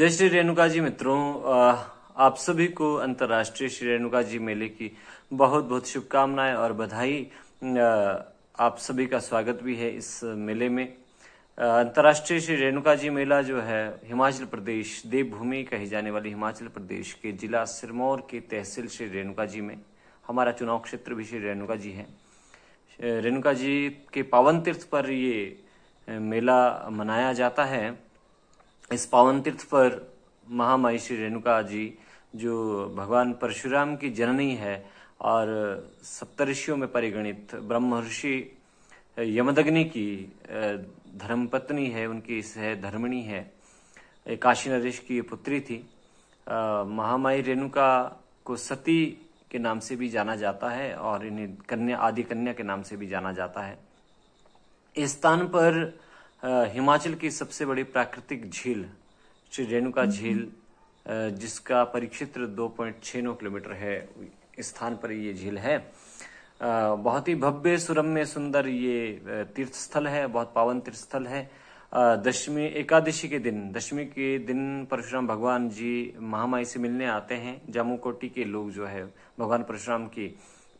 जय श्री रेणुका जी मित्रों आप सभी को अंतर्राष्ट्रीय श्री रेणुका जी मेले की बहुत बहुत शुभकामनाएं और बधाई आप सभी का स्वागत भी है इस मेले में अंतर्राष्ट्रीय श्री रेणुका जी मेला जो है हिमाचल प्रदेश देवभूमि कही जाने वाली हिमाचल प्रदेश के जिला सिरमौर के तहसील श्री रेणुका जी में हमारा चुनाव क्षेत्र भी श्री रेणुका जी है रेणुका जी के पावन तीर्थ पर ये मेला मनाया जाता है इस पावन तीर्थ पर महामाई श्री रेणुका जी जो भगवान परशुराम की जननी है और सप्तऋषियों में परिगणित ब्रह्मर्षि यमदग्नि की धर्मपत्नी है उनकी है धर्मिणी है काशी नरेश की पुत्री थी महामाई रेणुका को सती के नाम से भी जाना जाता है और इन्हें कन्या आदि कन्या के नाम से भी जाना जाता है इस स्थान पर हिमाचल की सबसे बड़ी प्राकृतिक झील श्री रेणुका झील जिसका परिक्षेत्र 2.69 किलोमीटर है स्थान पर ये झील है बहुत ही भव्य सुरम्य सुंदर ये तीर्थ स्थल है बहुत पावन तीर्थ स्थल है दशमी एकादशी के दिन दशमी के दिन परशुराम भगवान जी महामाई से मिलने आते हैं जामू कोटी के लोग जो है भगवान परशुराम की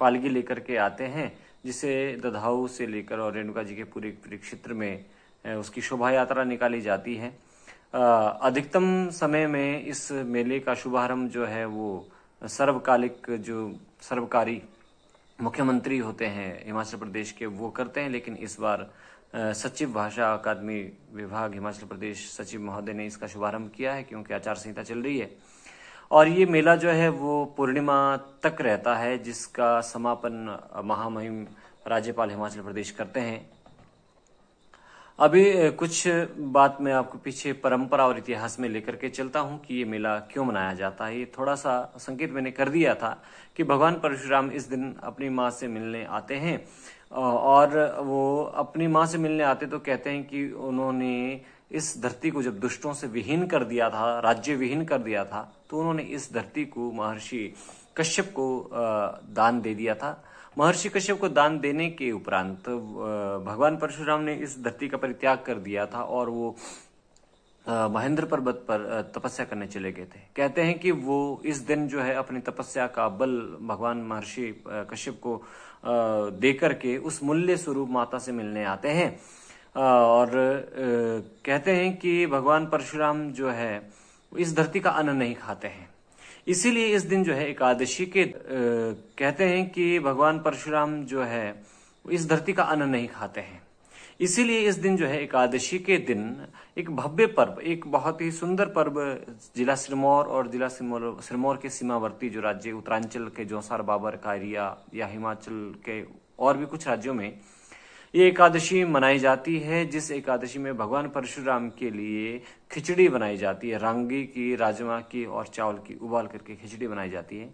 पालगी लेकर के आते हैं जिसे दधाऊ से लेकर और रेणुका जी के पूरे क्षेत्र में उसकी शोभा यात्रा निकाली जाती है अधिकतम समय में इस मेले का शुभारंभ जो है वो सर्वकालिक जो सर्वकारी मुख्यमंत्री होते हैं हिमाचल प्रदेश के वो करते हैं लेकिन इस बार सचिव भाषा अकादमी विभाग हिमाचल प्रदेश सचिव महोदय ने इसका शुभारंभ किया है क्योंकि आचार संहिता चल रही है और ये मेला जो है वो पूर्णिमा तक रहता है जिसका समापन महामहिम राज्यपाल हिमाचल प्रदेश करते हैं अभी कुछ बात मैं आपको पीछे परंपरा और इतिहास में लेकर के चलता हूं कि ये मेला क्यों मनाया जाता है ये थोड़ा सा संकेत मैंने कर दिया था कि भगवान परशुराम इस दिन अपनी माँ से मिलने आते हैं और वो अपनी माँ से मिलने आते तो कहते हैं कि उन्होंने इस धरती को जब दुष्टों से विहीन कर दिया था राज्य विहीन कर दिया था तो उन्होंने इस धरती को महर्षि कश्यप को दान दे दिया था महर्षि कश्यप को दान देने के उपरांत भगवान परशुराम ने इस धरती का परित्याग कर दिया था और वो महेंद्र पर्वत पर तपस्या करने चले गए थे कहते हैं कि वो इस दिन जो है अपनी तपस्या का बल भगवान महर्षि कश्यप को देकर के उस मूल्य स्वरूप माता से मिलने आते हैं और कहते हैं कि भगवान परशुराम जो है इस धरती का अन्न नहीं खाते हैं इसीलिए इस दिन जो है एकादशी के आ, कहते हैं कि भगवान परशुराम जो है इस धरती का अन्न नहीं खाते हैं इसीलिए इस दिन जो है एकादशी के दिन एक भव्य पर्व एक बहुत ही सुंदर पर्व जिला सिरमौर और जिला सिरमौर सिरमौर के सीमावर्ती जो राज्य उत्तरांचल के जोसार बाबर कारिया या हिमाचल के और भी कुछ राज्यों में ये एकादशी मनाई जाती है जिस एकादशी में भगवान परशुराम के लिए खिचड़ी बनाई जाती है रंगी की राजमा की और चावल की उबाल करके खिचड़ी बनाई जाती है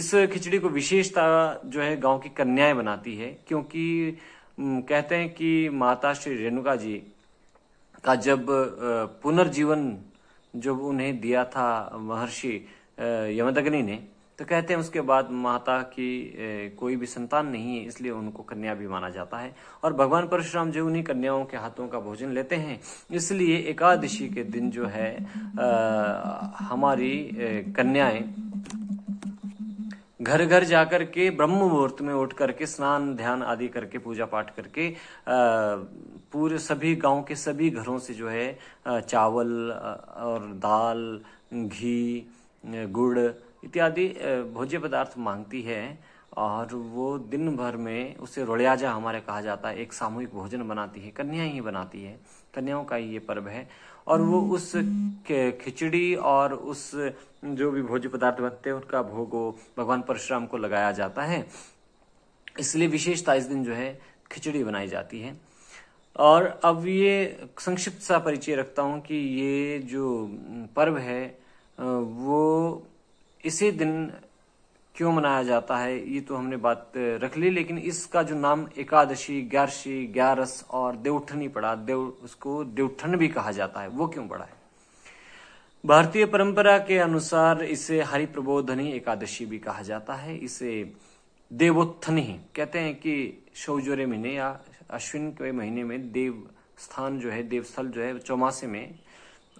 इस खिचड़ी को विशेषता जो है गांव की कन्याएं बनाती है क्योंकि कहते हैं कि माता श्री रेणुका जी का जब पुनर्जीवन जब उन्हें दिया था महर्षि यमदग्नि ने तो कहते हैं उसके बाद माता की कोई भी संतान नहीं है इसलिए उनको कन्या भी माना जाता है और भगवान परशुराम जी उन्हीं कन्याओं के हाथों का भोजन लेते हैं इसलिए एकादशी के दिन जो है आ, हमारी कन्याएं घर घर जाकर के ब्रह्म मुहूर्त में उठ करके स्नान ध्यान आदि करके पूजा पाठ करके पूरे सभी गांव के सभी घरों से जो है चावल और दाल घी गुड़ इत्यादि भोज्य पदार्थ मांगती है और वो दिन भर में उसे रोड़ियाजा हमारे कहा जाता है एक सामूहिक भोजन बनाती है कन्या ही बनाती है कन्याओं का ही ये पर्व है और वो उस खिचड़ी और उस जो भी भोज्य पदार्थ बनते हैं उनका भोग भगवान परशुराम को लगाया जाता है इसलिए विशेषता इस दिन जो है खिचड़ी बनाई जाती है और अब ये संक्षिप्त सा परिचय रखता हूँ कि ये जो पर्व है वो इसी दिन क्यों मनाया जाता है ये तो हमने बात रख ली लेकिन इसका जो नाम एकादशी ग्यारशी ग्यारस और देवठनी पड़ा देव उसको देवठन भी कहा जाता है वो क्यों पड़ा है भारतीय परंपरा के अनुसार इसे हरि प्रबोधनी एकादशी भी कहा जाता है इसे देवोत्थनी कहते हैं कि शौजोरे महीने या अश्विन के महीने में देव स्थान जो है देवस्थल जो है चौमासे में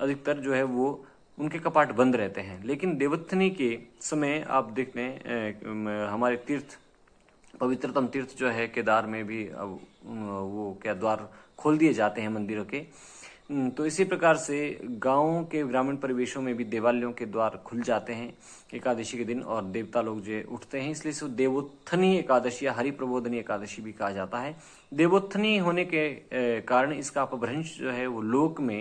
अधिकतर जो है वो उनके कपाट बंद रहते हैं लेकिन देवत्थनी के समय आप देख लें हमारे तीर्थ पवित्रतम तीर्थ जो है केदार में भी अब वो क्या द्वार खोल दिए जाते हैं मंदिरों के तो इसी प्रकार से गाँव के ग्रामीण परिवेशों में भी देवालयों के द्वार खुल जाते हैं एकादशी के दिन और देवता लोग जो उठते हैं इसलिए इसको देवोत्थनी एकादशी या हरि प्रबोधनी एकादशी भी कहा जाता है देवोत्थनी होने के कारण इसका अपभ्रंश जो है वो लोक में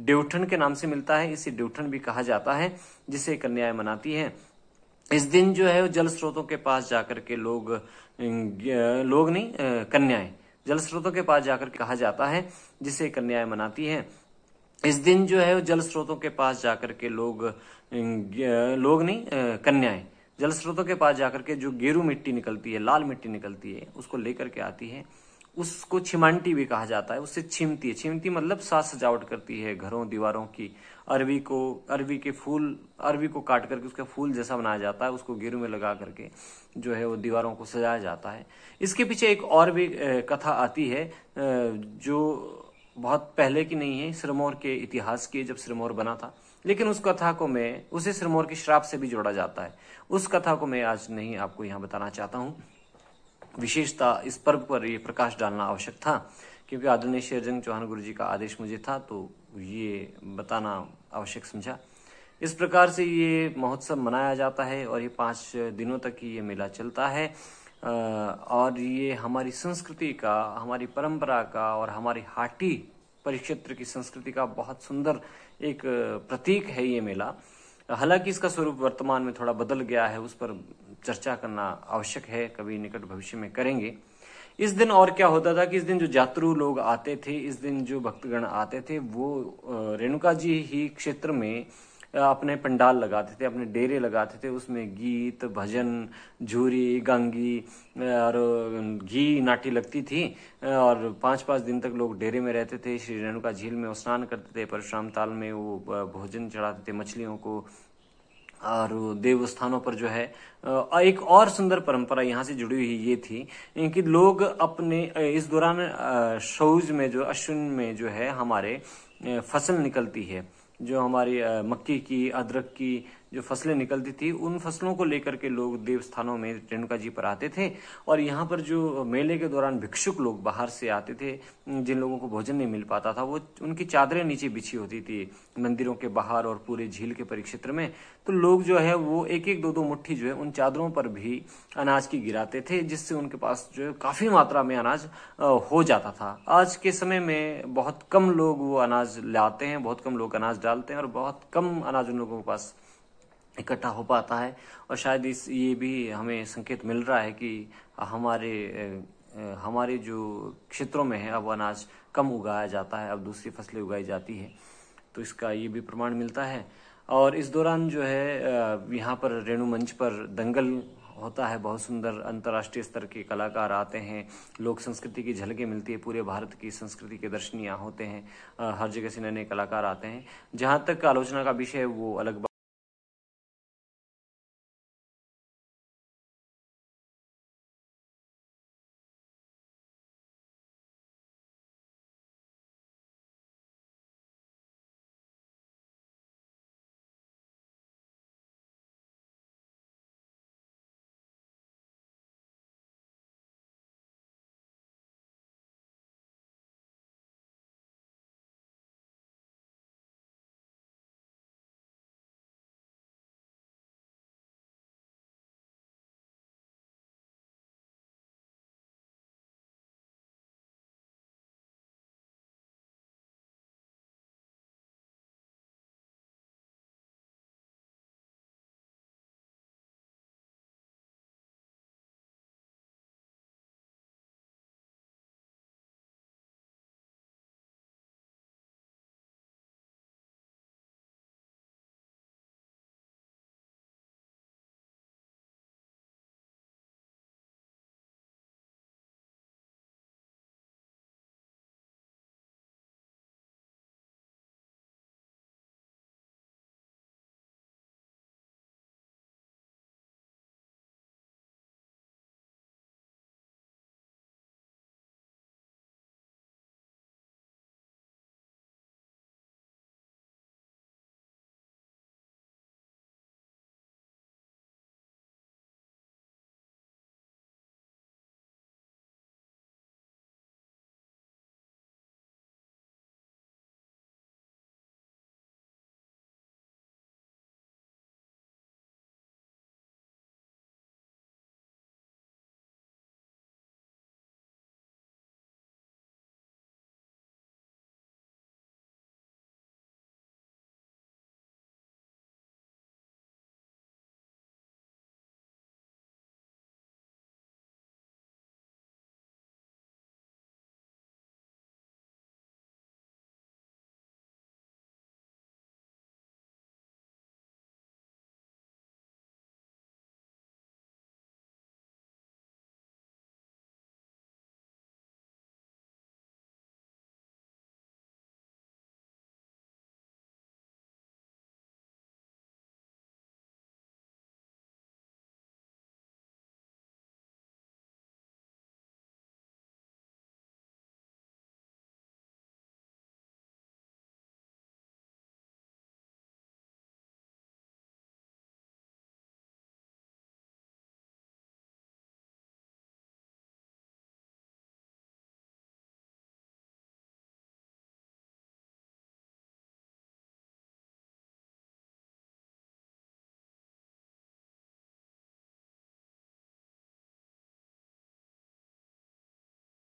ड्यूठन के नाम से मिलता है इसे ड्यूठन भी कहा जाता है जिसे कन्याएं मनाती हैं इस दिन जो है जल स्रोतों के पास जाकर के लोग लोग नहीं कन्याएं जल स्रोतों के पास जाकर कहा जाता है जिसे कन्याएं मनाती हैं इस दिन जो है जल स्रोतों के पास जाकर के लोग लोग नहीं कन्याएं जल स्रोतों के पास जाकर के जो गेरू मिट्टी निकलती है लाल मिट्टी निकलती है उसको लेकर के आती है उसको छिमांटी भी कहा जाता है उससे छिमती है छिमती मतलब साज सजावट करती है घरों दीवारों की अरवी को अरवी के फूल अरवी को काट करके उसका फूल जैसा बनाया जाता है उसको गेरू में लगा करके जो है वो दीवारों को सजाया जाता है इसके पीछे एक और भी कथा आती है जो बहुत पहले की नहीं है सिरमौर के इतिहास की जब सिरमौर बना था लेकिन उस कथा को मैं उसे सिरमौर के श्राप से भी जोड़ा जाता है उस कथा को मैं आज नहीं आपको यहाँ बताना चाहता हूँ विशेषता इस पर्व पर ये प्रकाश डालना आवश्यक था क्योंकि आदरणीय शेरजंग चौहान गुरु जी का आदेश मुझे था तो ये बताना आवश्यक समझा इस प्रकार से ये महोत्सव मनाया जाता है और ये पाँच दिनों तक ये मेला चलता है और ये हमारी संस्कृति का हमारी परंपरा का और हमारी हाटी परिक्षेत्र की संस्कृति का बहुत सुंदर एक प्रतीक है ये मेला हालांकि इसका स्वरूप वर्तमान में थोड़ा बदल गया है उस पर चर्चा करना आवश्यक है कभी निकट भविष्य में करेंगे इस दिन और क्या होता था कि इस दिन जो जातरु लोग आते थे इस दिन जो भक्तगण आते थे वो रेणुका जी ही क्षेत्र में अपने पंडाल लगाते थे अपने डेरे लगाते थे उसमें गीत भजन झूरी गंगी और घी नाटी लगती थी और पाँच पाँच दिन तक लोग डेरे में रहते थे श्री रेणुका झील में स्नान करते थे परशुराम ताल में वो भोजन चढ़ाते थे मछलियों को और देवस्थानों पर जो है एक और सुंदर परंपरा यहाँ से जुड़ी हुई ये थी कि लोग अपने इस दौरान शौज में जो अश्विन में जो है हमारे फसल निकलती है जो हमारी मक्की की अदरक की जो फसलें निकलती थी उन फसलों को लेकर के लोग देवस्थानों में रेणुका जी पर आते थे और यहाँ पर जो मेले के दौरान भिक्षुक लोग बाहर से आते थे जिन लोगों को भोजन नहीं मिल पाता था वो उनकी चादरें नीचे बिछी होती थी मंदिरों के बाहर और पूरे झील के परिक्षेत्र में तो लोग जो है वो एक एक दो दो मुठ्ठी जो है उन चादरों पर भी अनाज की गिराते थे जिससे उनके पास जो है काफी मात्रा में अनाज हो जाता था आज के समय में बहुत कम लोग वो अनाज लाते हैं बहुत कम लोग अनाज डालते हैं और बहुत कम अनाज उन लोगों के पास इकट्ठा हो पाता है और शायद इस ये भी हमें संकेत मिल रहा है कि हमारे हमारे जो क्षेत्रों में है अब अनाज कम उगाया जाता है अब दूसरी फसलें उगाई जाती है तो इसका ये भी प्रमाण मिलता है और इस दौरान जो है यहाँ पर रेणु मंच पर दंगल होता है बहुत सुंदर अंतर्राष्ट्रीय स्तर के कलाकार आते हैं लोक संस्कृति की झलकें मिलती है पूरे भारत की संस्कृति के दर्शनीय होते हैं हर जगह से नए नए कलाकार आते हैं जहाँ तक आलोचना का विषय वो अलग